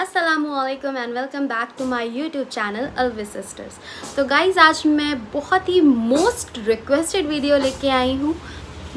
Aslam and welcome back to my YouTube channel Alvi sisters तो guys आज मैं बहुत ही मोस्ट रिक्वेस्टेड वीडियो लेके आई हूँ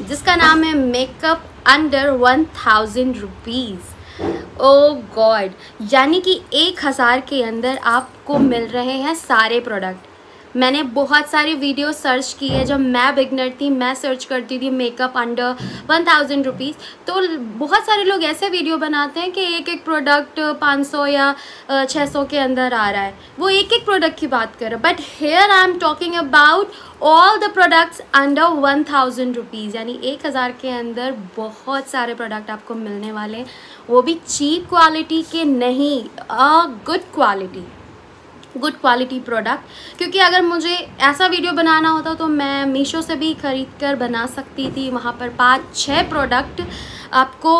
जिसका नाम है makeup under one thousand rupees oh God यानी कि एक हज़ार के अंदर आपको मिल रहे हैं सारे प्रोडक्ट मैंने बहुत सारी वीडियो सर्च की है जब मैं बिगनर थी मैं सर्च करती थी makeup under one thousand rupees तो बहुत सारे लोग ऐसे वीडियो बनाते हैं कि एक एक प्रोडक्ट पाँच सौ या छः सौ के अंदर आ रहा है वो एक एक प्रोडक्ट की बात करें but here I am talking about all the products under one thousand rupees यानी एक हज़ार के अंदर बहुत सारे प्रोडक्ट आपको मिलने वाले हैं वो भी चीप क्वालिटी के नहीं a good quality good quality product क्योंकि अगर मुझे ऐसा वीडियो बनाना होता तो मैं मीशो से भी ख़रीद कर बना सकती थी वहाँ पर पाँच छः प्रोडक्ट आपको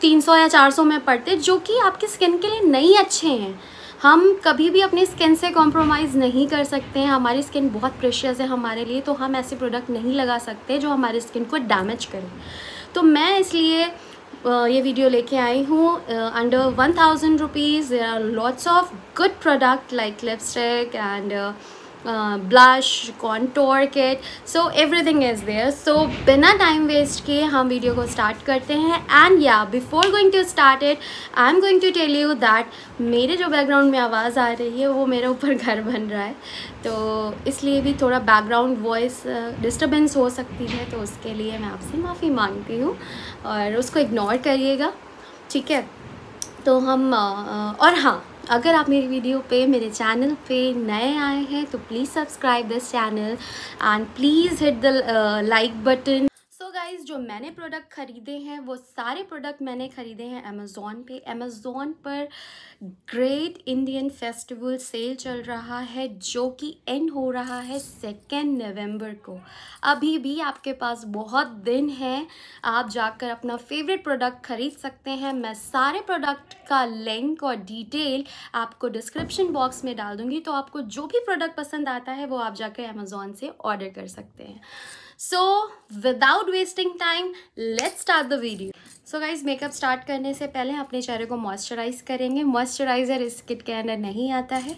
तीन सौ या चार सौ में पड़ते जो कि आपके स्किन के लिए नहीं अच्छे हैं हम कभी भी अपनी स्किन से कॉम्प्रोमाइज़ नहीं कर सकते हैं हमारी स्किन बहुत प्रेशियस है हमारे लिए तो हम ऐसे प्रोडक्ट नहीं लगा सकते जो हमारी स्किन को डैमेज करें तो मैं इसलिए ये वीडियो लेके आई हूँ under one thousand rupees are lots of good product like lipstick and blush contour kit so everything is there so बिना टाइम वेस्ट के हम वीडियो को स्टार्ट करते हैं एंड या before going to start it I am going to tell you that मेरे जो background में आवाज़ आ रही है वो मेरे ऊपर घर बन रहा है तो इसलिए भी थोड़ा बैकग्राउंड वॉइस डिस्टर्बेंस हो सकती है तो उसके लिए मैं आपसे माफ़ी मांगती हूँ और उसको इग्नोर करिएगा ठीक है तो हम uh, uh, और हाँ अगर आप मेरी वीडियो पे मेरे चैनल पे नए आए हैं तो please subscribe this channel and please hit the like button guys जो मैंने प्रोडक्ट ख़रीदे हैं वो सारे प्रोडक्ट मैंने ख़रीदे हैं अमेज़ोन पे अमेज़ोन पर ग्रेट इंडियन फेस्टिवल सेल चल रहा है जो कि एंड हो रहा है सेकेंड नवंबर को अभी भी आपके पास बहुत दिन है आप जाकर अपना फेवरेट प्रोडक्ट ख़रीद सकते हैं मैं सारे प्रोडक्ट का लिंक और डिटेल आपको डिस्क्रिप्शन बॉक्स में डाल दूँगी तो आपको जो भी प्रोडक्ट पसंद आता है वो आप जाकर अमेज़ोन से ऑर्डर कर सकते हैं so without wasting time let start the video so guys makeup start करने से पहले अपने चेहरे को मॉइस्चराइज़ करेंगे मॉइस्चराइज़र इस किट के अंदर नहीं आता है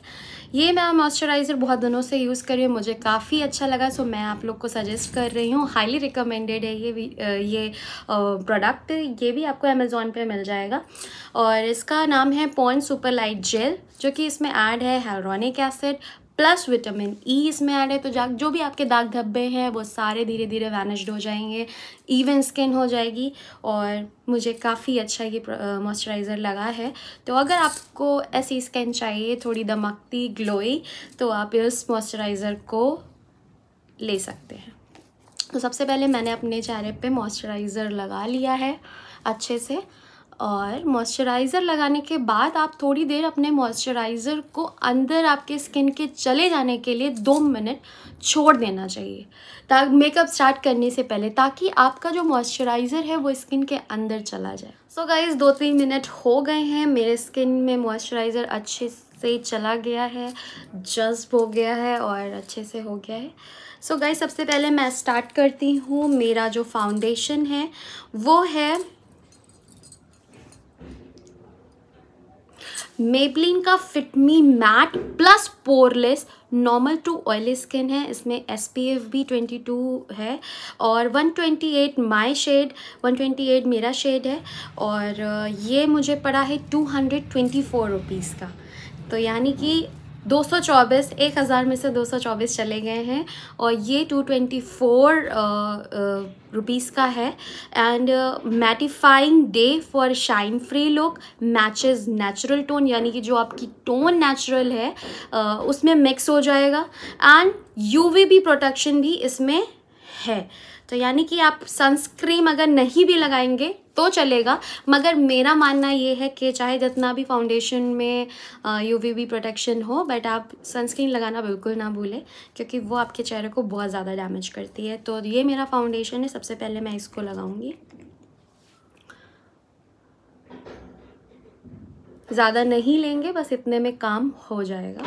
ये मैं मॉइस्चराइज़र बहुत दिनों से यूज़ कर रही हूँ मुझे काफ़ी अच्छा लगा सो मैं आप लोग को सजेस्ट कर रही हूँ हाईली रिकमेंडेड है ये ये प्रोडक्ट ये भी आपको अमेज़ोन पे मिल जाएगा और इसका नाम है पॉइंट सुपर लाइट जेल जो कि इसमें ऐड है hyaluronic acid plus vitamin E e इसमें ऐड है तो जा जो भी आपके दाग धब्बे हैं वो सारे धीरे धीरे वैनिश्ड हो जाएंगे इवन स्किन हो जाएगी और मुझे काफ़ी अच्छा ये मॉइस्चराइज़र लगा है तो अगर आपको ऐसी स्किन चाहिए थोड़ी दमकती ग्लोई तो आप इस मॉइस्चराइज़र को ले सकते हैं तो सबसे पहले मैंने अपने चेहरे पे मॉइस्चराइज़र लगा लिया है अच्छे से और मॉइस्चराइज़र लगाने के बाद आप थोड़ी देर अपने मॉइस्चराइज़र को अंदर आपके स्किन के चले जाने के लिए दो मिनट छोड़ देना चाहिए ताकि मेकअप स्टार्ट करने से पहले ताकि आपका जो मॉइस्चराइज़र है वो स्किन के अंदर चला जाए सो so गाइज़ दो तीन मिनट हो गए हैं मेरे स्किन में मॉइस्चराइज़र अच्छे से चला गया है जज्ब हो गया है और अच्छे से हो गया है सो so गाइज़ सबसे पहले मैं स्टार्ट करती हूँ मेरा जो फाउंडेशन है वो है मेबलिन का Fit Me matte plus poreless normal to oily skin है इसमें एस पी एफ भी ट्वेंटी टू है और one twenty eight my shade one twenty eight मेरा शेड है और ये मुझे पड़ा है two hundred twenty four rupees का तो यानी कि 224 1000 में से 224 चले गए हैं और ये 224 ट्वेंटी रुपीज़ का है and mattifying day for shine free look matches natural tone यानी कि जो आपकी टोन नेचुरल है uh, उसमें मिक्स हो जाएगा एंड भी प्रोटेक्शन भी इसमें है तो यानी कि आप सनस्क्रीम अगर नहीं भी लगाएंगे तो चलेगा मगर मेरा मानना ये है कि चाहे जितना भी फाउंडेशन में यू वी प्रोटेक्शन हो बट आप सनस्क्रीन लगाना बिल्कुल ना भूलें क्योंकि वो आपके चेहरे को बहुत ज़्यादा डैमेज करती है तो ये मेरा फाउंडेशन है सबसे पहले मैं इसको लगाऊंगी ज़्यादा नहीं लेंगे बस इतने में काम हो जाएगा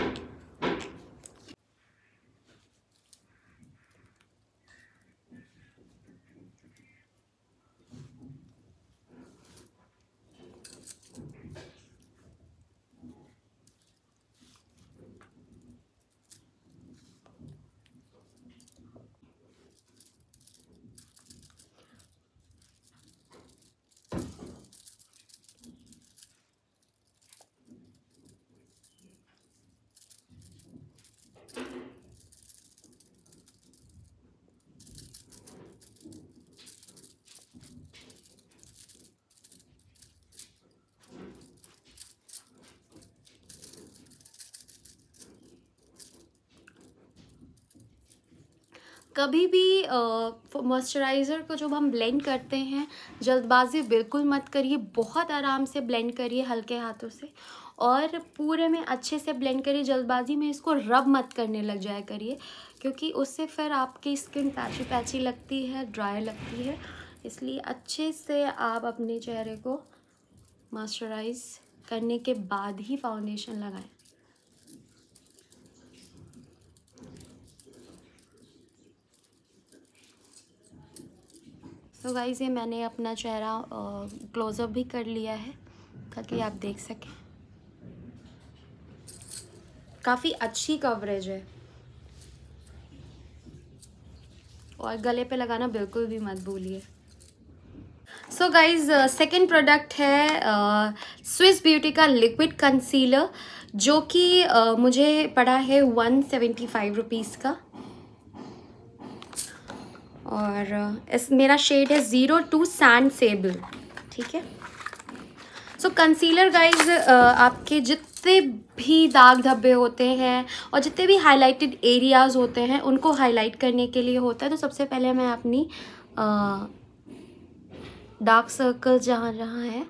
कभी भी मॉइस्चराइज़र को जब हम ब्लेंड करते हैं जल्दबाजी बिल्कुल मत करिए बहुत आराम से ब्लेंड करिए हल्के हाथों से और पूरे में अच्छे से ब्लेंड करिए जल्दबाजी में इसको रब मत करने लग जाया करिए क्योंकि उससे फिर आपकी स्किन पैची पैची लगती है ड्राई लगती है इसलिए अच्छे से आप अपने चेहरे को मॉइस्चराइज़ करने के बाद ही फाउंडेशन लगाएं तो गाइज़ ये मैंने अपना चेहरा क्लोज़अप भी कर लिया है ताकि आप देख सकें काफ़ी अच्छी कवरेज है और गले पे लगाना बिल्कुल भी मत भूलिए सो गाइज सेकेंड प्रोडक्ट है स्विस ब्यूटी का लिक्विड कंसीलर जो कि uh, मुझे पड़ा है वन सेवेंटी फाइव रुपीज़ का और इस मेरा शेड है ज़ीरो टू सैंड सेबल ठीक है सो कंसीलर गाइज आपके जितने भी दाग धब्बे होते हैं और जितने भी हाईलाइटेड एरियाज़ होते हैं उनको हाईलाइट करने के लिए होता है तो सबसे पहले मैं अपनी डार्क सर्कल जहाँ जहाँ है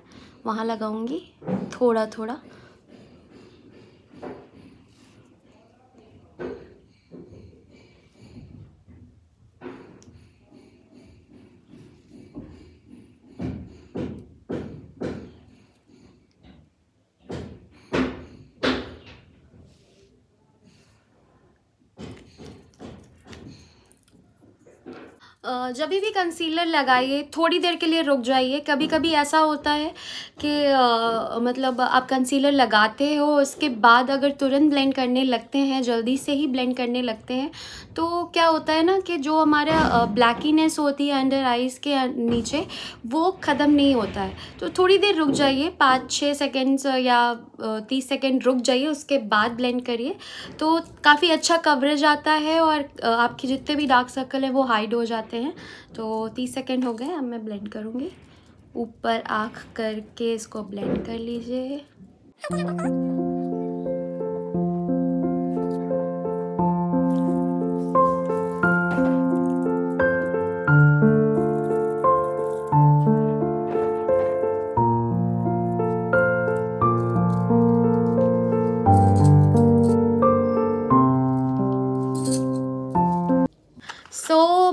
वहाँ लगाऊंगी थोड़ा थोड़ा जब भी कंसीलर लगाइए थोड़ी देर के लिए रुक जाइए कभी कभी ऐसा होता है कि आ, मतलब आप कंसीलर लगाते हो उसके बाद अगर तुरंत ब्लेंड करने लगते हैं जल्दी से ही ब्लेंड करने लगते हैं तो क्या होता है ना कि जो हमारा ब्लैकीनेस होती है अंडर आइज़ के नीचे वो ख़त्म नहीं होता है तो थोड़ी देर रुक जाइए पाँच छः सेकेंड्स या तीस सेकेंड रुक जाइए उसके बाद ब्लेंड करिए तो काफ़ी अच्छा कवरेज आता है और आपके जितने भी डार्क सर्कल हैं वो हाइड हो जाते हैं सकते हैं तो तीस सेकेंड हो गए अब मैं ब्लेंड करूँगी ऊपर आँख करके इसको ब्लेंड कर लीजिए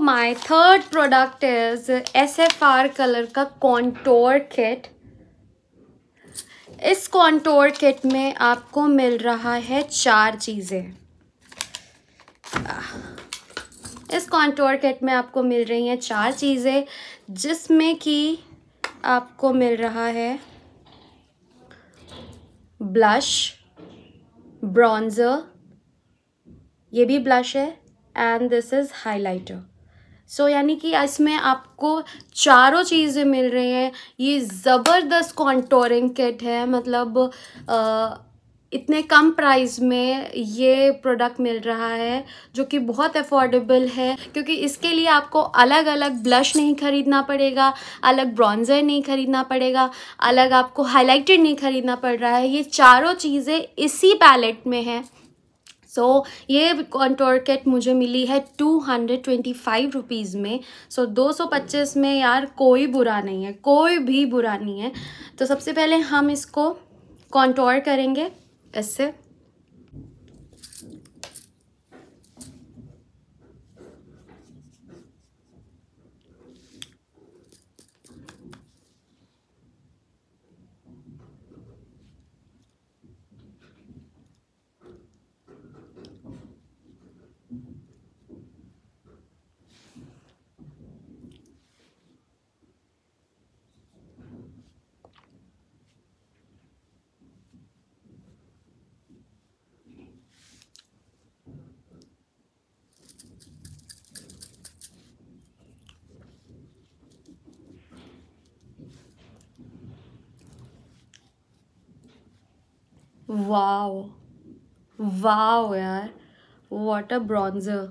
product is S F R colour का कॉन्टोर किट इस कॉन्टोर किट में आपको मिल रहा है चार चीज़ें इस कॉन्टोर किट में आपको मिल रही हैं चार चीज़ें जिसमें कि आपको मिल रहा है ब्लश ब्रॉन्ज़र ये भी ब्लश है and this is highlighter so so, यानी कि इसमें आपको चारों चीज़ें मिल रही हैं ये ज़बरदस्त कॉन्टोरिंग किट है मतलब आ, इतने कम प्राइस में ये प्रोडक्ट मिल रहा है जो कि बहुत अफोर्डेबल है क्योंकि इसके लिए आपको अलग अलग ब्लश नहीं ख़रीदना पड़ेगा अलग ब्रॉन्ज़र नहीं ख़रीदना पड़ेगा अलग आपको हाइलाइटेड नहीं ख़रीदना पड़ रहा है ये चारों चीज़ें इसी पैलेट में हैं सो so, ये कॉन्टोरकेट मुझे मिली है two hundred twenty five rupees में सो so, दो सौ पच्चीस में यार कोई बुरा नहीं है कोई भी बुरा नहीं है तो सबसे पहले हम इसको कॉन्टोर करेंगे इससे वाओ वाओ यार वाटर ब्रॉन्जर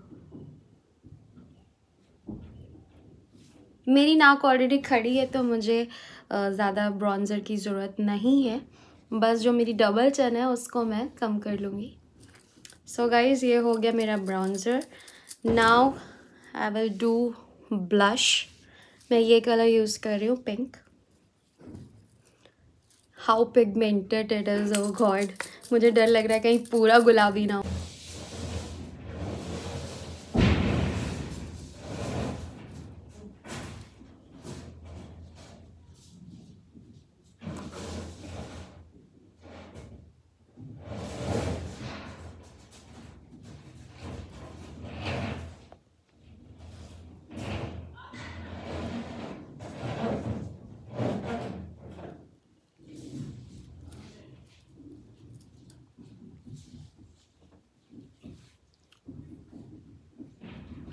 मेरी नाक ऑलरेडी खड़ी है तो मुझे ज़्यादा ब्रॉन्जर की ज़रूरत नहीं है बस जो मेरी डबल चन है उसको मैं कम कर लूँगी सो so गाइज़ ये हो गया मेरा bronzer now I will do blush मैं ये कलर यूज़ कर रही हूँ pink how pigmented it is oh God मुझे डर लग रहा है कहीं पूरा गुलाबी ना हो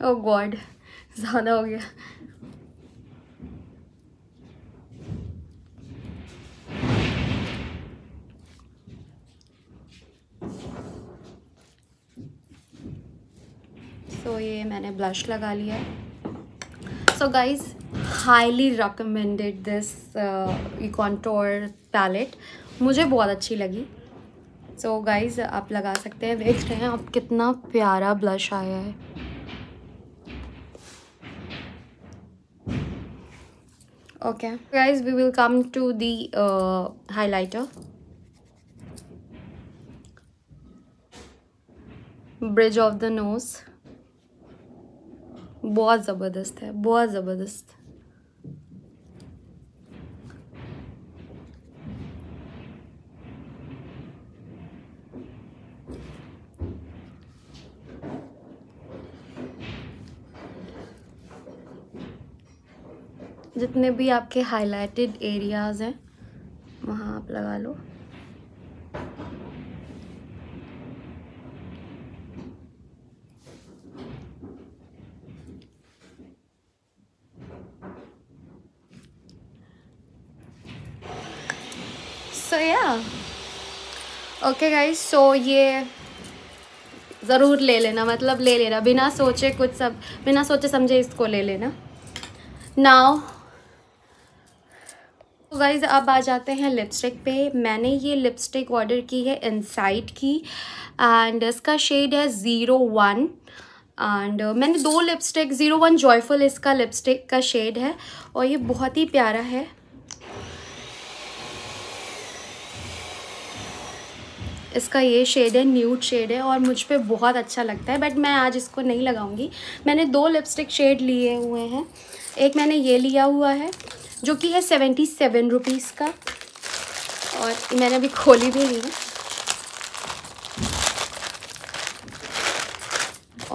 ओ oh गॉड ज़्यादा हो गया सो so, ये मैंने ब्लश लगा लिया so guys highly recommended this contour palette मुझे बहुत अच्छी लगी सो so, गाइज़ आप लगा सकते हैं देख रहे हैं आप कितना प्यारा ब्लश आया है okay guys we will come to the uh, highlighter bridge of the nose बहुत ज़बरदस्त है बहुत ज़बरदस्त जितने भी आपके हाईलाइटेड एरियाज़ हैं वहाँ आप लगा लो सो या ओके गाइस सो ये ज़रूर ले लेना मतलब ले लेना बिना सोचे कुछ सब बिना सोचे समझे इसको ले लेना नाव तो गाइज़ अब आ जाते हैं लिपस्टिक पे मैंने ये लिपस्टिक ऑर्डर की है इनसाइट की एंड इसका शेड है ज़ीरो वन एंड मैंने दो लिपस्टिक ज़ीरो वन जॉयफुल इसका लिपस्टिक का शेड है और ये बहुत ही प्यारा है इसका ये शेड है न्यूड शेड है और मुझ पर बहुत अच्छा लगता है बट मैं आज इसको नहीं लगाऊंगी मैंने दो लिपस्टिक शेड लिए हुए हैं एक मैंने ये लिया हुआ है जो कि है सेवेंटी सेवन रुपीज़ का और मैंने अभी खोली भी नहीं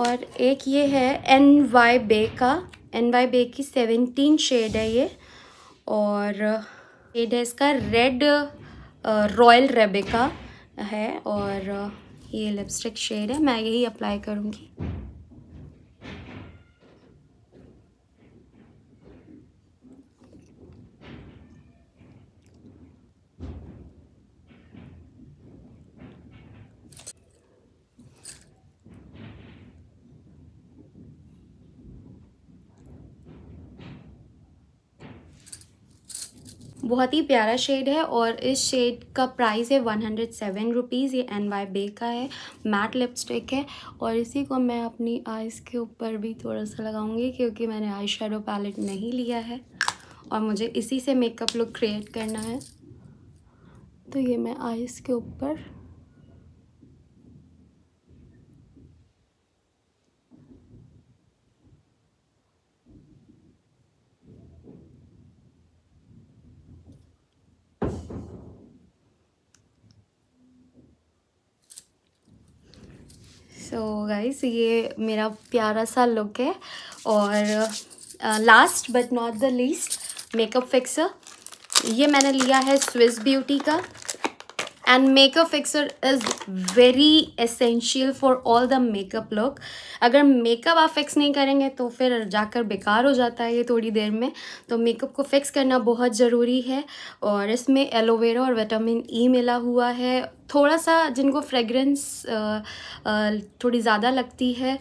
और एक ये है एन वाई बे का एन वाई बे की सेवेंटीन शेड है ये और शेड है इसका रेड रॉयल का है और ये लिपस्टिक शेड है मैं यही अप्लाई करूँगी बहुत ही प्यारा शेड है और इस शेड का प्राइस है वन हंड्रेड सेवन रुपीज़ ये एन वाई बे का है मैट लिपस्टिक है और इसी को मैं अपनी आईज़ के ऊपर भी थोड़ा सा लगाऊंगी क्योंकि मैंने आई शेडो पैलेट नहीं लिया है और मुझे इसी से मेकअप लुक क्रिएट करना है तो ये मैं आईज़ के ऊपर सो so गाइस ये मेरा प्यारा सा लुक है और last but not the least makeup fixer ये मैंने लिया है स्विस ब्यूटी का and makeup fixer is very essential for all the makeup look अगर मेकअप आप फिक्स नहीं करेंगे तो फिर जाकर बेकार हो जाता है ये थोड़ी देर में तो मेकअप को फिक्स करना बहुत ज़रूरी है और इसमें एलोवेरा और विटामिन ई e मिला हुआ है थोड़ा सा जिनको फ्रेगरेंस थोड़ी ज़्यादा लगती है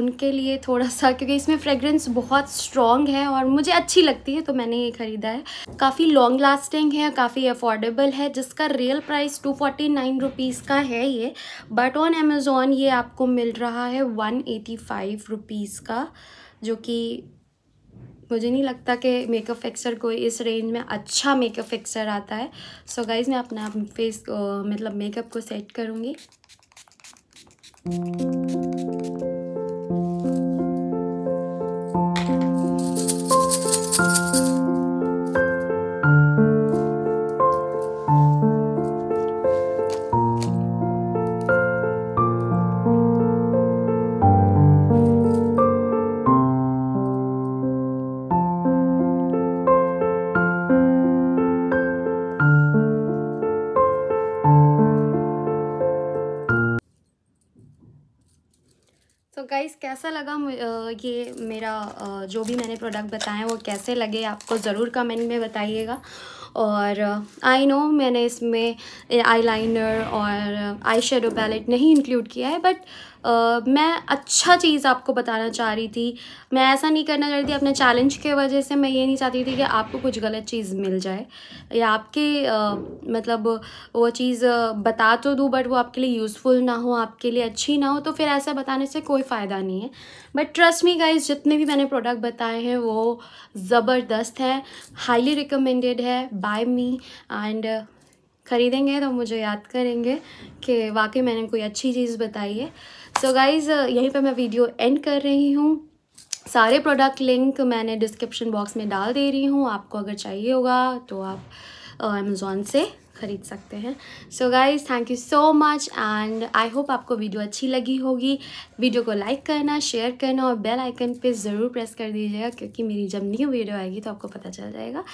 उनके लिए थोड़ा सा क्योंकि इसमें फ्रेगरेंस बहुत स्ट्रॉन्ग है और मुझे अच्छी लगती है तो मैंने ये ख़रीदा है काफ़ी लॉन्ग लास्टिंग है काफ़ी अफोर्डेबल है जिसका real price two forty nine rupees का है ये बट ऑन अमेज़ोन ये आपको मिल रहा है वन एटी फाइव रुपीज़ का जो कि मुझे नहीं लगता कि मेकअप फिक्सर कोई इस रेंज में अच्छा मेकअप फिक्सर आता है सो so गाइज मैं अपना फेस मतलब को मतलब मेकअप को सेट करूँगी गाइस कैसा लगा ये मेरा जो भी मैंने प्रोडक्ट बताया वो कैसे लगे आपको ज़रूर कमेंट में बताइएगा और आई नो मैंने इसमें आई लाइनर और आई शेडो पैलेट नहीं इंक्लूड किया है बट मैं अच्छा चीज़ आपको बताना चाह रही थी मैं ऐसा नहीं करना चाह रही थी अपने चैलेंज के वजह से मैं ये नहीं चाहती थी कि आपको कुछ गलत चीज़ मिल जाए या आपके आ, मतलब वो चीज़ बता तो दूँ बट वो आपके लिए यूज़फुल ना हो आपके लिए अच्छी ना हो तो फिर ऐसा बताने से कोई फ़ायदा नहीं है बट ट्रस्ट मी गाइज जितने भी मैंने प्रोडक्ट बताए हैं वो ज़बरदस्त हैं हाईली रिकमेंडेड है बाय मी एंड ख़रीदेंगे तो मुझे याद करेंगे कि वाकई मैंने कोई अच्छी चीज़ बताई है सो गाइज़ uh, यहीं पर मैं वीडियो एंड कर रही हूँ सारे प्रोडक्ट लिंक मैंने डिस्क्रिप्शन बॉक्स में डाल दे रही हूँ आपको अगर चाहिए होगा तो आप अमेज़ोन uh, से ख़रीद सकते हैं so guys thank you so much and I hope आपको वीडियो अच्छी लगी होगी वीडियो को लाइक करना शेयर करना और बेल आइकन पे ज़रूर प्रेस कर दीजिएगा क्योंकि मेरी जब न्यू वीडियो आएगी तो आपको पता चल जाएगा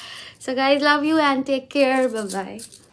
so guys love you and take care bye